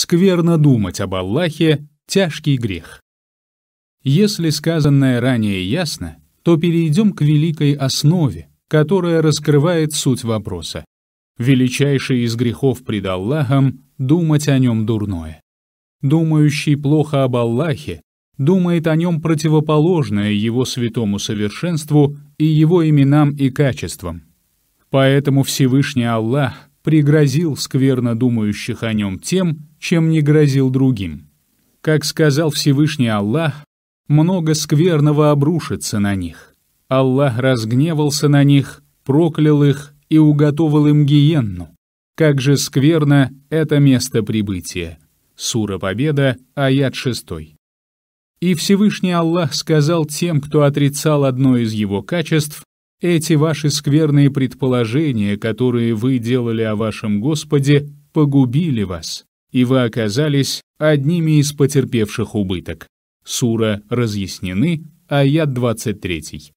Скверно думать об Аллахе — тяжкий грех. Если сказанное ранее ясно, то перейдем к великой основе, которая раскрывает суть вопроса. Величайший из грехов пред Аллахом — думать о нем дурное. Думающий плохо об Аллахе думает о нем противоположное его святому совершенству и его именам и качествам. Поэтому Всевышний Аллах пригрозил скверно думающих о нем тем, чем не грозил другим. Как сказал Всевышний Аллах, много скверного обрушится на них. Аллах разгневался на них, проклял их и уготовил им гиенну. Как же скверно это место прибытия. Сура Победа, аят 6. И Всевышний Аллах сказал тем, кто отрицал одно из его качеств, эти ваши скверные предположения, которые вы делали о вашем Господе, погубили вас, и вы оказались одними из потерпевших убыток. Сура разъяснены, аят 23.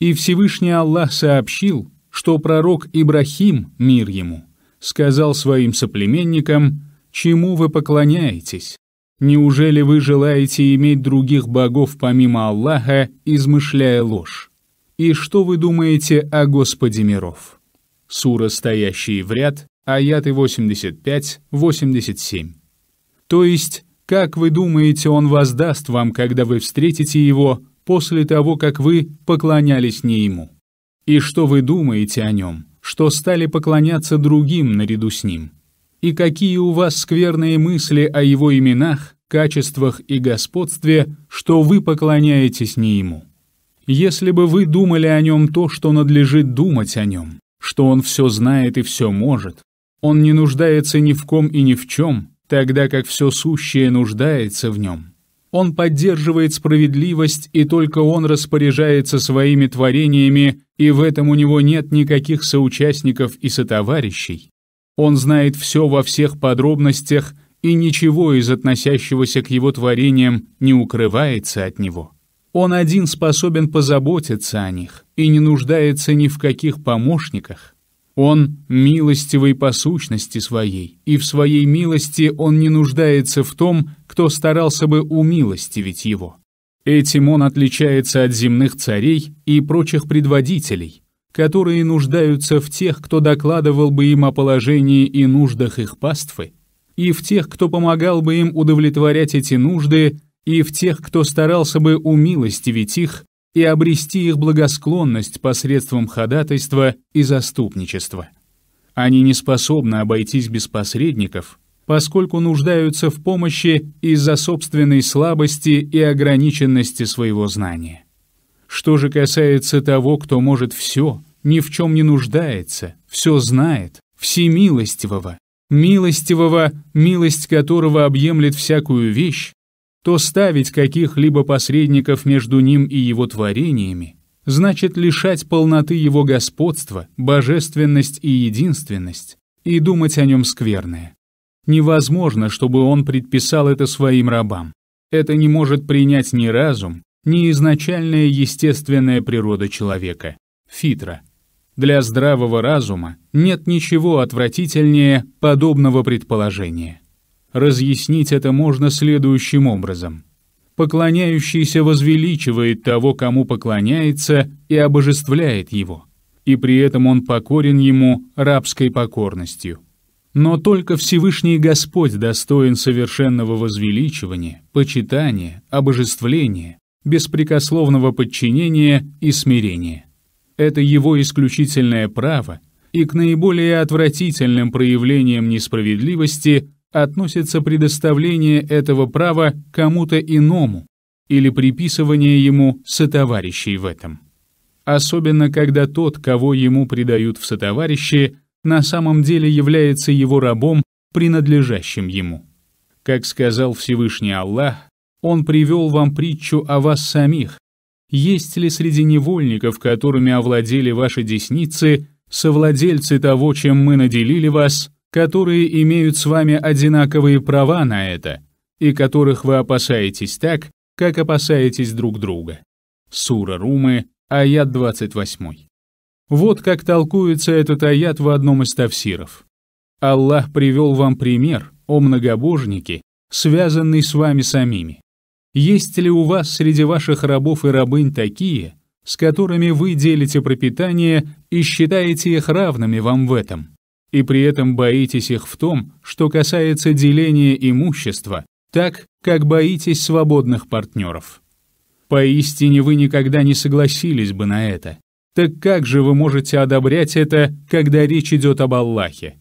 И Всевышний Аллах сообщил, что пророк Ибрахим, мир ему, сказал своим соплеменникам, «Чему вы поклоняетесь? Неужели вы желаете иметь других богов помимо Аллаха, измышляя ложь? И что вы думаете о Господе миров? Сура, стоящие в ряд, аяты 85-87. То есть, как вы думаете, он воздаст вам, когда вы встретите его, после того, как вы поклонялись не ему? И что вы думаете о нем, что стали поклоняться другим наряду с ним? И какие у вас скверные мысли о его именах, качествах и господстве, что вы поклоняетесь не ему? если бы вы думали о нем то, что надлежит думать о нем, что он все знает и все может, он не нуждается ни в ком и ни в чем, тогда как все сущее нуждается в нем. Он поддерживает справедливость, и только он распоряжается своими творениями, и в этом у него нет никаких соучастников и сотоварищей. Он знает все во всех подробностях, и ничего из относящегося к его творениям не укрывается от него. Он один способен позаботиться о них и не нуждается ни в каких помощниках. Он милостивый по сущности своей, и в своей милости он не нуждается в том, кто старался бы умилостивить его. Этим он отличается от земных царей и прочих предводителей, которые нуждаются в тех, кто докладывал бы им о положении и нуждах их паствы, и в тех, кто помогал бы им удовлетворять эти нужды – и в тех, кто старался бы умилостивить их и обрести их благосклонность посредством ходатайства и заступничества. Они не способны обойтись без посредников, поскольку нуждаются в помощи из-за собственной слабости и ограниченности своего знания. Что же касается того, кто может все, ни в чем не нуждается, все знает, всемилостивого, милостивого, милость которого объемлет всякую вещь, то ставить каких-либо посредников между ним и его творениями значит лишать полноты его господства, божественность и единственность, и думать о нем скверное. Невозможно, чтобы он предписал это своим рабам. Это не может принять ни разум, ни изначальная естественная природа человека — фитра. Для здравого разума нет ничего отвратительнее подобного предположения. Разъяснить это можно следующим образом. Поклоняющийся возвеличивает того, кому поклоняется, и обожествляет его, и при этом он покорен ему рабской покорностью. Но только Всевышний Господь достоин совершенного возвеличивания, почитания, обожествления, беспрекословного подчинения и смирения. Это его исключительное право, и к наиболее отвратительным проявлениям несправедливости – относится предоставление этого права кому-то иному или приписывание ему сотоварищей в этом. Особенно, когда тот, кого ему придают в сотоварищи, на самом деле является его рабом, принадлежащим ему. Как сказал Всевышний Аллах, Он привел вам притчу о вас самих. Есть ли среди невольников, которыми овладели ваши десницы, совладельцы того, чем мы наделили вас, которые имеют с вами одинаковые права на это и которых вы опасаетесь так, как опасаетесь друг друга. Сура Румы, аят 28. Вот как толкуется этот аят в одном из тафсиров. Аллах привел вам пример, о многобожники, связанный с вами самими. Есть ли у вас среди ваших рабов и рабынь такие, с которыми вы делите пропитание и считаете их равными вам в этом? и при этом боитесь их в том, что касается деления имущества, так, как боитесь свободных партнеров. Поистине вы никогда не согласились бы на это. Так как же вы можете одобрять это, когда речь идет об Аллахе?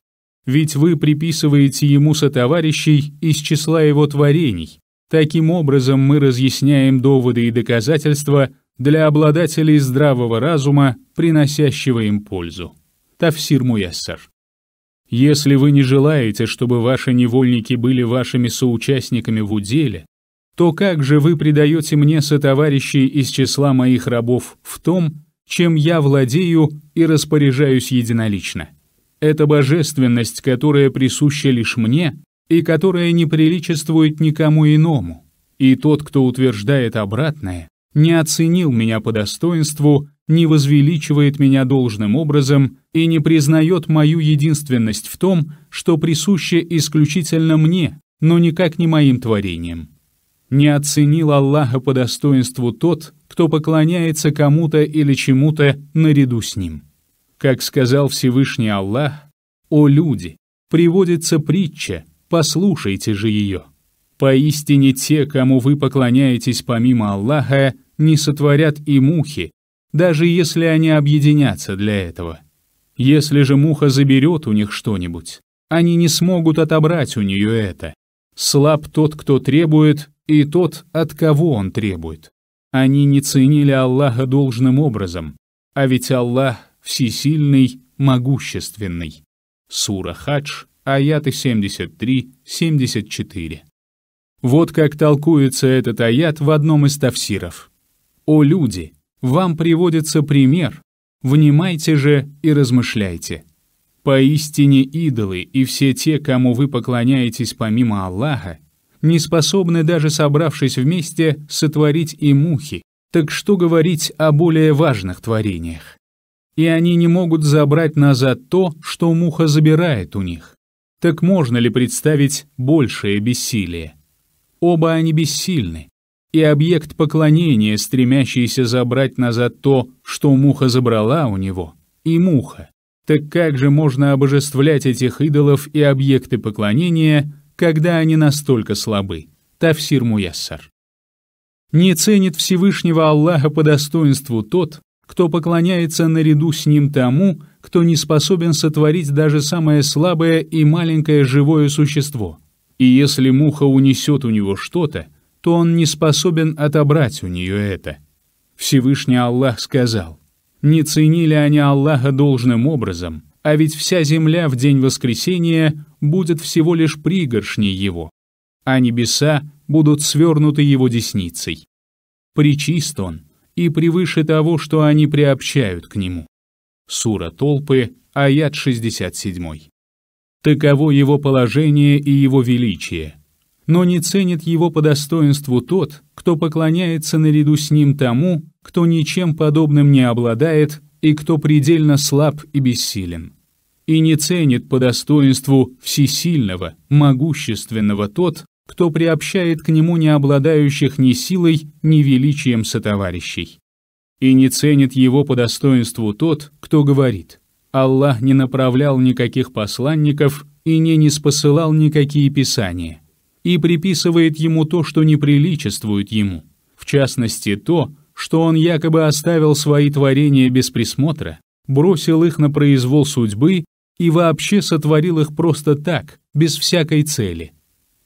Ведь вы приписываете ему сотоварищей из числа его творений. Таким образом мы разъясняем доводы и доказательства для обладателей здравого разума, приносящего им пользу. Тафсир Муяссар если вы не желаете, чтобы ваши невольники были вашими соучастниками в уделе, то как же вы предаете мне сотоварищей из числа моих рабов в том, чем я владею и распоряжаюсь единолично? Это божественность, которая присуща лишь мне и которая не приличествует никому иному. И тот, кто утверждает обратное, не оценил меня по достоинству не возвеличивает меня должным образом и не признает мою единственность в том, что присуще исключительно мне, но никак не моим творениям. Не оценил Аллаха по достоинству тот, кто поклоняется кому-то или чему-то наряду с ним. Как сказал Всевышний Аллах, «О люди, приводится притча, послушайте же ее». Поистине те, кому вы поклоняетесь помимо Аллаха, не сотворят и мухи, даже если они объединятся для этого. Если же муха заберет у них что-нибудь, они не смогут отобрать у нее это. Слаб тот, кто требует, и тот, от кого он требует. Они не ценили Аллаха должным образом, а ведь Аллах всесильный, могущественный. Сура Хадж, аяты 73-74. Вот как толкуется этот аят в одном из тафсиров. «О люди! Вам приводится пример. Внимайте же и размышляйте. Поистине идолы и все те, кому вы поклоняетесь помимо Аллаха, не способны даже собравшись вместе сотворить и мухи, так что говорить о более важных творениях? И они не могут забрать назад то, что муха забирает у них. Так можно ли представить большее бессилие? Оба они бессильны, и объект поклонения, стремящийся забрать назад то, что муха забрала у него, и муха. Так как же можно обожествлять этих идолов и объекты поклонения, когда они настолько слабы? Тафсир Муяссар. Не ценит Всевышнего Аллаха по достоинству тот, кто поклоняется наряду с ним тому, кто не способен сотворить даже самое слабое и маленькое живое существо. И если муха унесет у него что-то, то он не способен отобрать у нее это. Всевышний Аллах сказал, «Не ценили они Аллаха должным образом, а ведь вся земля в день воскресения будет всего лишь пригоршней его, а небеса будут свернуты его десницей. Причист он и превыше того, что они приобщают к нему». Сура Толпы, аят 67. Таково его положение и его величие – но не ценит его по достоинству тот, кто поклоняется наряду с ним тому, кто ничем подобным не обладает и кто предельно слаб и бессилен. И не ценит по достоинству всесильного, могущественного тот, кто приобщает к нему не обладающих ни силой, ни величием сотоварищей. И не ценит его по достоинству тот, кто говорит «Аллах не направлял никаких посланников и не ниспосылал никакие писания» и приписывает ему то, что неприличествует ему, в частности то, что он якобы оставил свои творения без присмотра, бросил их на произвол судьбы и вообще сотворил их просто так, без всякой цели.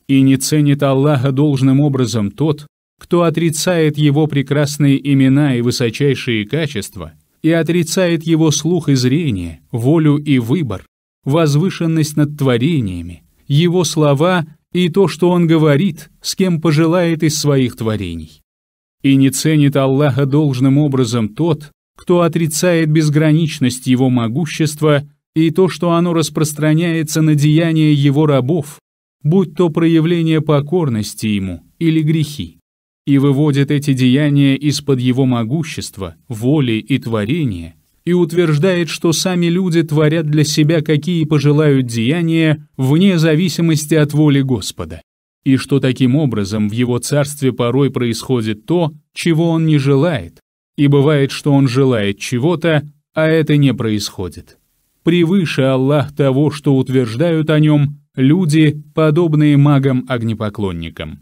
И не ценит Аллаха должным образом тот, кто отрицает его прекрасные имена и высочайшие качества, и отрицает его слух и зрение, волю и выбор, возвышенность над творениями, его слова и то, что он говорит, с кем пожелает из своих творений. И не ценит Аллаха должным образом тот, кто отрицает безграничность его могущества и то, что оно распространяется на деяния его рабов, будь то проявление покорности ему или грехи, и выводит эти деяния из-под его могущества, воли и творения – и утверждает, что сами люди творят для себя какие пожелают деяния вне зависимости от воли Господа, и что таким образом в его царстве порой происходит то, чего он не желает, и бывает, что он желает чего-то, а это не происходит. Превыше Аллах того, что утверждают о нем люди, подобные магам-огнепоклонникам.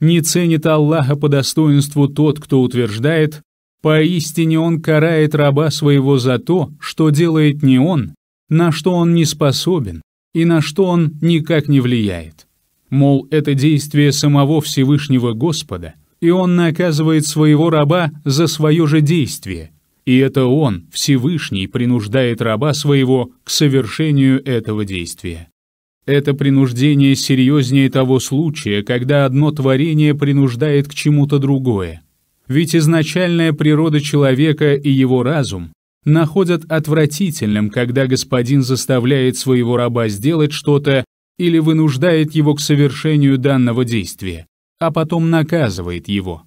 Не ценит Аллаха по достоинству тот, кто утверждает, Поистине он карает раба своего за то, что делает не он, на что он не способен и на что он никак не влияет. Мол, это действие самого Всевышнего Господа, и он наказывает своего раба за свое же действие, и это он, Всевышний, принуждает раба своего к совершению этого действия. Это принуждение серьезнее того случая, когда одно творение принуждает к чему-то другое – ведь изначальная природа человека и его разум находят отвратительным, когда господин заставляет своего раба сделать что-то или вынуждает его к совершению данного действия, а потом наказывает его.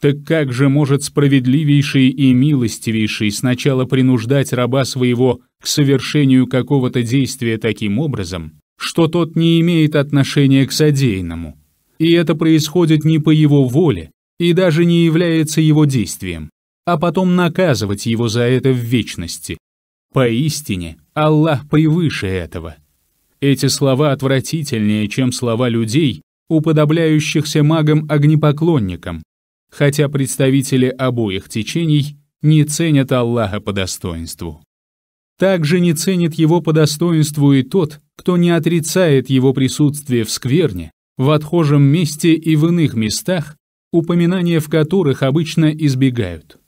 Так как же может справедливейший и милостивейший сначала принуждать раба своего к совершению какого-то действия таким образом, что тот не имеет отношения к содеянному? И это происходит не по его воле, и даже не является его действием, а потом наказывать его за это в вечности. Поистине, Аллах превыше этого. Эти слова отвратительнее, чем слова людей, уподобляющихся магам-огнепоклонникам, хотя представители обоих течений не ценят Аллаха по достоинству. Также не ценит его по достоинству и тот, кто не отрицает его присутствие в скверне, в отхожем месте и в иных местах, упоминания в которых обычно избегают.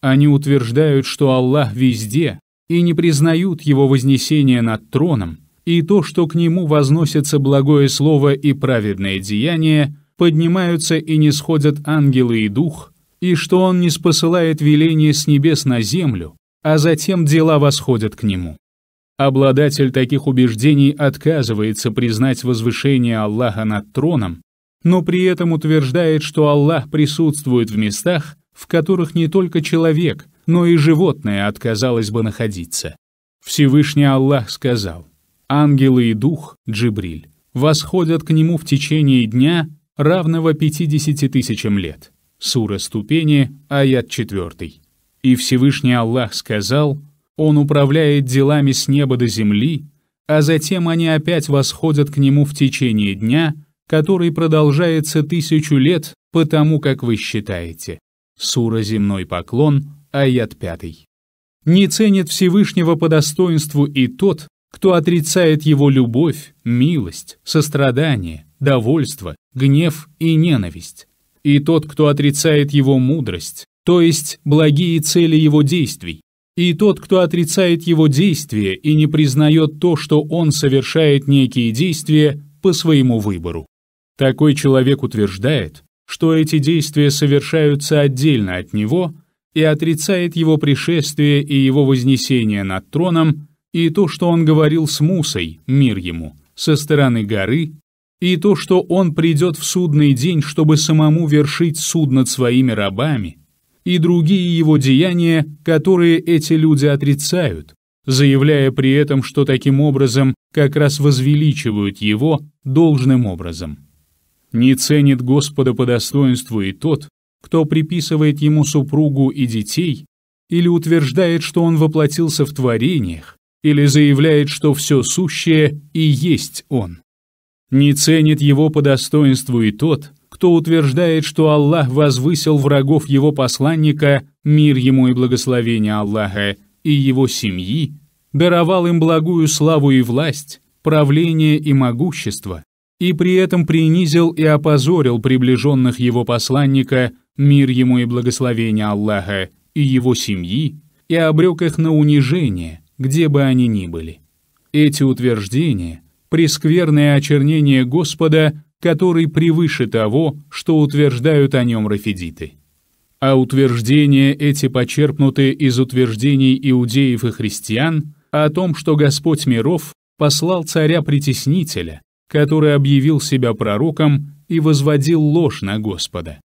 Они утверждают, что Аллах везде, и не признают его вознесение над троном, и то, что к нему возносится благое слово и праведное деяние, поднимаются и не сходят ангелы и дух, и что он не спосылает веление с небес на землю, а затем дела восходят к нему. Обладатель таких убеждений отказывается признать возвышение Аллаха над троном но при этом утверждает, что Аллах присутствует в местах, в которых не только человек, но и животное отказалось бы находиться. Всевышний Аллах сказал, «Ангелы и дух, Джибриль, восходят к нему в течение дня, равного 50 тысячам лет». Сура Ступени, аят 4. И Всевышний Аллах сказал, «Он управляет делами с неба до земли, а затем они опять восходят к нему в течение дня, который продолжается тысячу лет, потому как вы считаете. Сура «Земной поклон», аят пятый. Не ценит Всевышнего по достоинству и тот, кто отрицает его любовь, милость, сострадание, довольство, гнев и ненависть, и тот, кто отрицает его мудрость, то есть благие цели его действий, и тот, кто отрицает его действия и не признает то, что он совершает некие действия по своему выбору. Такой человек утверждает, что эти действия совершаются отдельно от него и отрицает его пришествие и его вознесение над троном и то, что он говорил с Мусой, мир ему, со стороны горы, и то, что он придет в судный день, чтобы самому вершить суд над своими рабами, и другие его деяния, которые эти люди отрицают, заявляя при этом, что таким образом как раз возвеличивают его должным образом. Не ценит Господа по достоинству и тот, кто приписывает ему супругу и детей, или утверждает, что он воплотился в творениях, или заявляет, что все сущее и есть он. Не ценит его по достоинству и тот, кто утверждает, что Аллах возвысил врагов его посланника, мир ему и благословение Аллаха, и его семьи, даровал им благую славу и власть, правление и могущество, и при этом принизил и опозорил приближенных его посланника, мир ему и благословение Аллаха, и его семьи, и обрек их на унижение, где бы они ни были. Эти утверждения – прескверное очернение Господа, который превыше того, что утверждают о нем рафидиты. А утверждения эти почерпнуты из утверждений иудеев и христиан о том, что Господь миров послал царя-притеснителя, который объявил себя пророком и возводил ложь на Господа.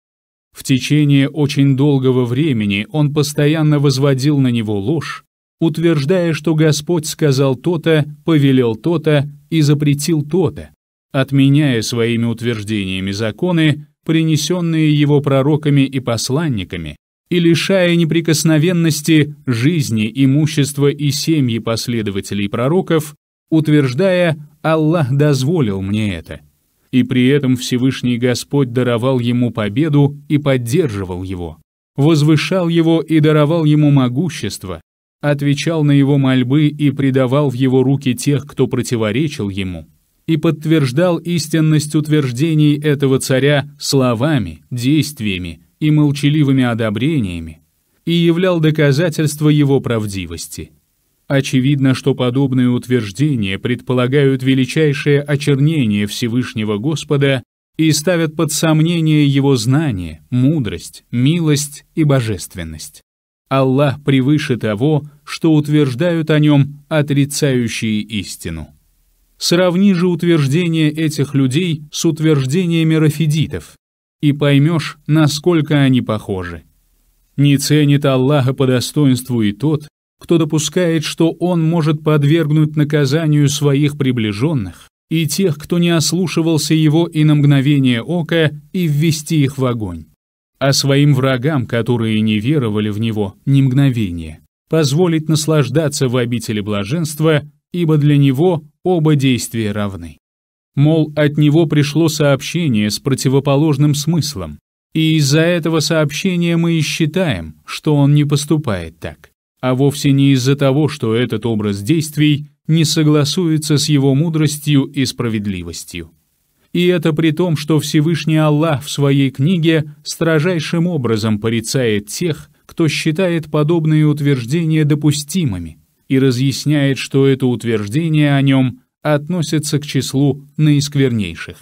В течение очень долгого времени он постоянно возводил на него ложь, утверждая, что Господь сказал то-то, повелел то-то и запретил то-то, отменяя своими утверждениями законы, принесенные его пророками и посланниками, и лишая неприкосновенности жизни, имущества и семьи последователей пророков, утверждая, Аллах дозволил мне это. И при этом Всевышний Господь даровал ему победу и поддерживал его, возвышал его и даровал ему могущество, отвечал на его мольбы и предавал в его руки тех, кто противоречил ему, и подтверждал истинность утверждений этого царя словами, действиями и молчаливыми одобрениями, и являл доказательство его правдивости. Очевидно, что подобные утверждения предполагают величайшее очернение Всевышнего Господа и ставят под сомнение его знание, мудрость, милость и божественность. Аллах превыше того, что утверждают о нем отрицающие истину. Сравни же утверждения этих людей с утверждениями рафидитов, и поймешь, насколько они похожи. Не ценит Аллаха по достоинству и тот, кто допускает, что он может подвергнуть наказанию своих приближенных и тех, кто не ослушивался его и на мгновение ока, и ввести их в огонь, а своим врагам, которые не веровали в него ни мгновение, позволить наслаждаться в обители блаженства, ибо для него оба действия равны. Мол, от него пришло сообщение с противоположным смыслом, и из-за этого сообщения мы и считаем, что он не поступает так а вовсе не из-за того, что этот образ действий не согласуется с его мудростью и справедливостью. И это при том, что Всевышний Аллах в своей книге строжайшим образом порицает тех, кто считает подобные утверждения допустимыми, и разъясняет, что это утверждение о нем относится к числу наисквернейших.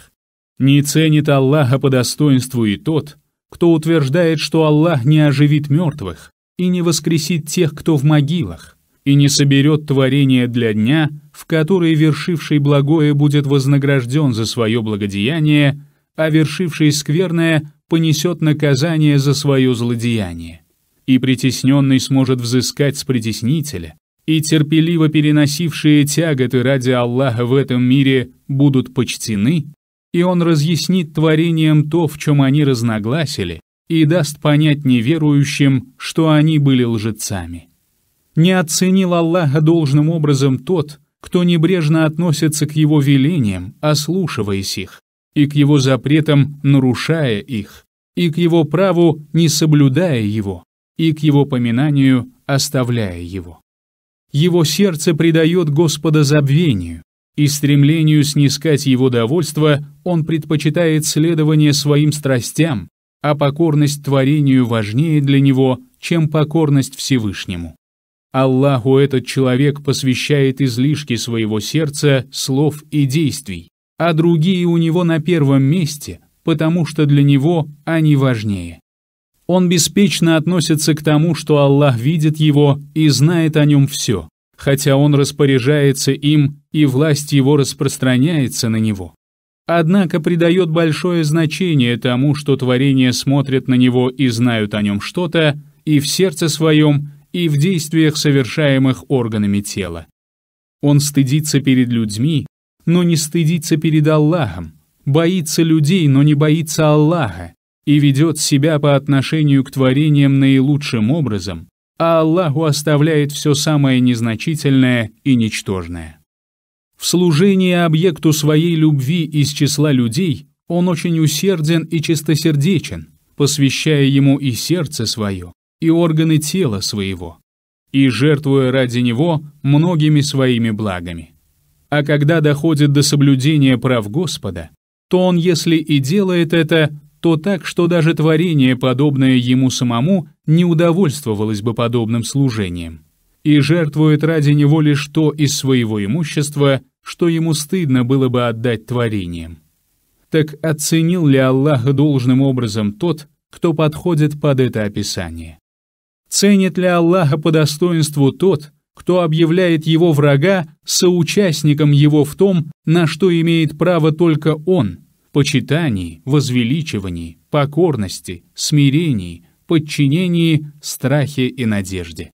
Не ценит Аллаха по достоинству и тот, кто утверждает, что Аллах не оживит мертвых, и не воскресит тех, кто в могилах, и не соберет творение для дня, в который вершивший благое будет вознагражден за свое благодеяние, а вершивший скверное понесет наказание за свое злодеяние. И притесненный сможет взыскать с притеснителя, и терпеливо переносившие тяготы ради Аллаха в этом мире будут почтены, и Он разъяснит творением то, в чем они разногласили, и даст понять неверующим, что они были лжецами. Не оценил Аллаха должным образом тот, кто небрежно относится к его велениям, ослушиваясь их, и к его запретам, нарушая их, и к его праву, не соблюдая его, и к его поминанию, оставляя его. Его сердце предает Господа забвению, и стремлению снискать его довольство он предпочитает следование своим страстям, а покорность творению важнее для него, чем покорность Всевышнему. Аллаху этот человек посвящает излишки своего сердца, слов и действий, а другие у него на первом месте, потому что для него они важнее. Он беспечно относится к тому, что Аллах видит его и знает о нем все, хотя он распоряжается им и власть его распространяется на него однако придает большое значение тому, что творения смотрят на него и знают о нем что-то и в сердце своем, и в действиях, совершаемых органами тела. Он стыдится перед людьми, но не стыдится перед Аллахом, боится людей, но не боится Аллаха, и ведет себя по отношению к творениям наилучшим образом, а Аллаху оставляет все самое незначительное и ничтожное. В служении объекту своей любви из числа людей он очень усерден и чистосердечен, посвящая ему и сердце свое, и органы тела своего, и жертвуя ради него многими своими благами. А когда доходит до соблюдения прав Господа, то он, если и делает это, то так, что даже творение, подобное ему самому, не удовольствовалось бы подобным служением, и жертвует ради него лишь то из своего имущества, что ему стыдно было бы отдать творениям. Так оценил ли Аллах должным образом тот, кто подходит под это описание? Ценит ли Аллаха по достоинству тот, кто объявляет его врага соучастником его в том, на что имеет право только он – почитании, возвеличивании, покорности, смирении, подчинении, страхе и надежде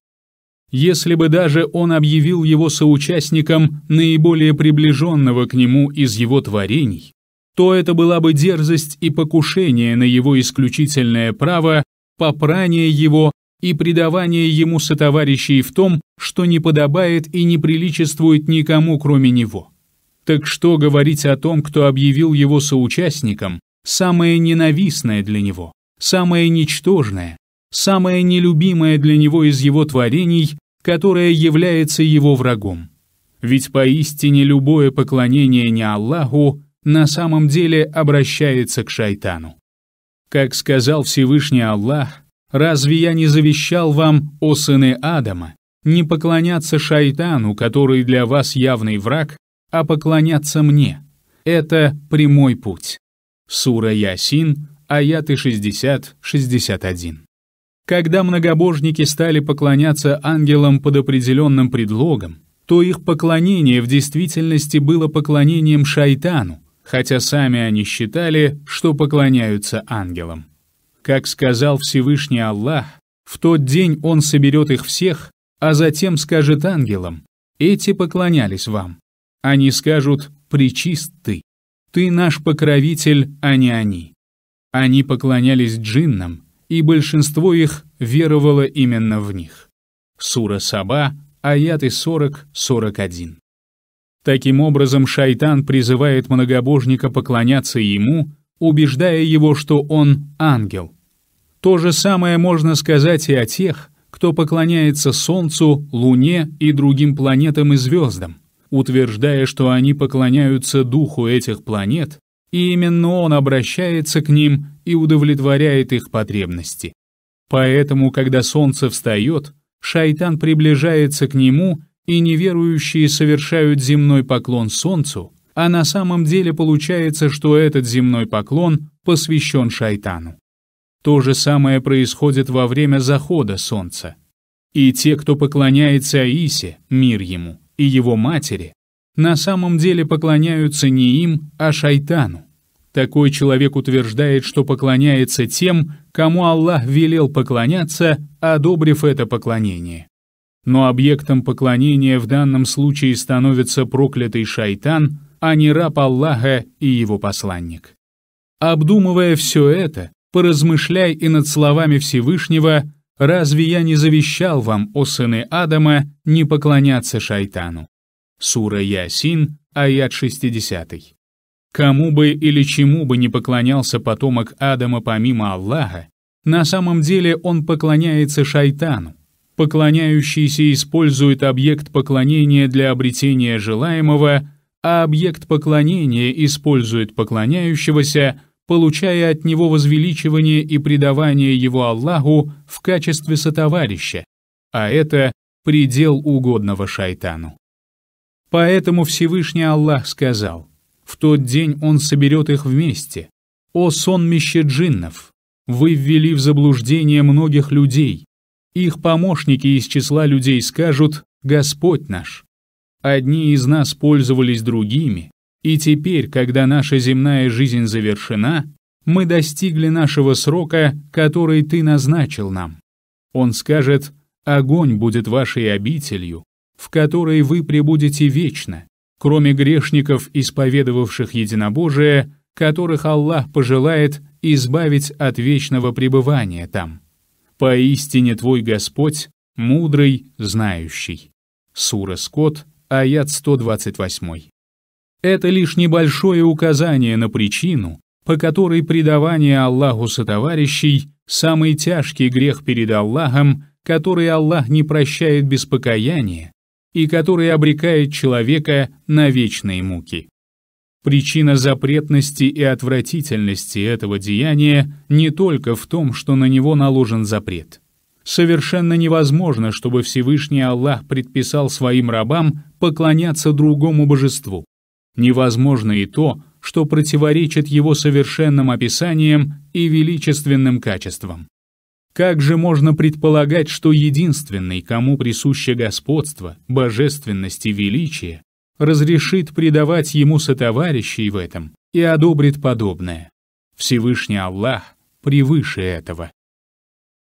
если бы даже он объявил его соучастником наиболее приближенного к нему из его творений, то это была бы дерзость и покушение на его исключительное право, попрание его и предавание ему сотоварищей в том, что не подобает и не приличествует никому, кроме него. Так что говорить о том, кто объявил его соучастником, самое ненавистное для него, самое ничтожное, самое нелюбимое для него из его творений, которое является его врагом. Ведь поистине любое поклонение не Аллаху на самом деле обращается к шайтану. Как сказал Всевышний Аллах, «Разве я не завещал вам, о сыны Адама, не поклоняться шайтану, который для вас явный враг, а поклоняться мне? Это прямой путь». Сура Ясин, аяты 60-61. Когда многобожники стали поклоняться ангелам под определенным предлогом, то их поклонение в действительности было поклонением шайтану, хотя сами они считали, что поклоняются ангелам. Как сказал Всевышний Аллах, в тот день Он соберет их всех, а затем скажет ангелам, «Эти поклонялись вам». Они скажут, «Причист ты, ты наш покровитель, а не они». Они поклонялись джиннам, и большинство их веровало именно в них. Сура Саба, аяты 40-41. Таким образом, шайтан призывает многобожника поклоняться ему, убеждая его, что он ангел. То же самое можно сказать и о тех, кто поклоняется Солнцу, Луне и другим планетам и звездам, утверждая, что они поклоняются духу этих планет и именно он обращается к ним и удовлетворяет их потребности. Поэтому, когда солнце встает, шайтан приближается к нему, и неверующие совершают земной поклон солнцу, а на самом деле получается, что этот земной поклон посвящен шайтану. То же самое происходит во время захода солнца. И те, кто поклоняется Аисе, мир ему, и его матери, на самом деле поклоняются не им, а шайтану. Такой человек утверждает, что поклоняется тем, кому Аллах велел поклоняться, одобрив это поклонение. Но объектом поклонения в данном случае становится проклятый шайтан, а не раб Аллаха и его посланник. Обдумывая все это, поразмышляй и над словами Всевышнего «Разве я не завещал вам, о сыны Адама, не поклоняться шайтану?» Сура Ясин, аят 60. Кому бы или чему бы не поклонялся потомок Адама помимо Аллаха, на самом деле он поклоняется шайтану. Поклоняющийся использует объект поклонения для обретения желаемого, а объект поклонения использует поклоняющегося, получая от него возвеличивание и предавание его Аллаху в качестве сотоварища, а это предел угодного шайтану. Поэтому Всевышний Аллах сказал, «В тот день Он соберет их вместе. О сонмище джиннов! Вы ввели в заблуждение многих людей. Их помощники из числа людей скажут «Господь наш». Одни из нас пользовались другими, и теперь, когда наша земная жизнь завершена, мы достигли нашего срока, который ты назначил нам. Он скажет, огонь будет вашей обителью, в которой вы пребудете вечно, кроме грешников, исповедовавших единобожие, которых Аллах пожелает избавить от вечного пребывания там. Поистине твой Господь — мудрый, знающий. Сура Скот, аят 128. Это лишь небольшое указание на причину, по которой предавание Аллаху сотоварищей — самый тяжкий грех перед Аллахом, который Аллах не прощает без покаяния, и который обрекает человека на вечные муки. Причина запретности и отвратительности этого деяния не только в том, что на него наложен запрет. Совершенно невозможно, чтобы Всевышний Аллах предписал своим рабам поклоняться другому божеству. Невозможно и то, что противоречит его совершенным описаниям и величественным качествам. Как же можно предполагать, что единственный, кому присуще господство, божественность и величие, разрешит предавать ему сотоварищей в этом и одобрит подобное? Всевышний Аллах превыше этого.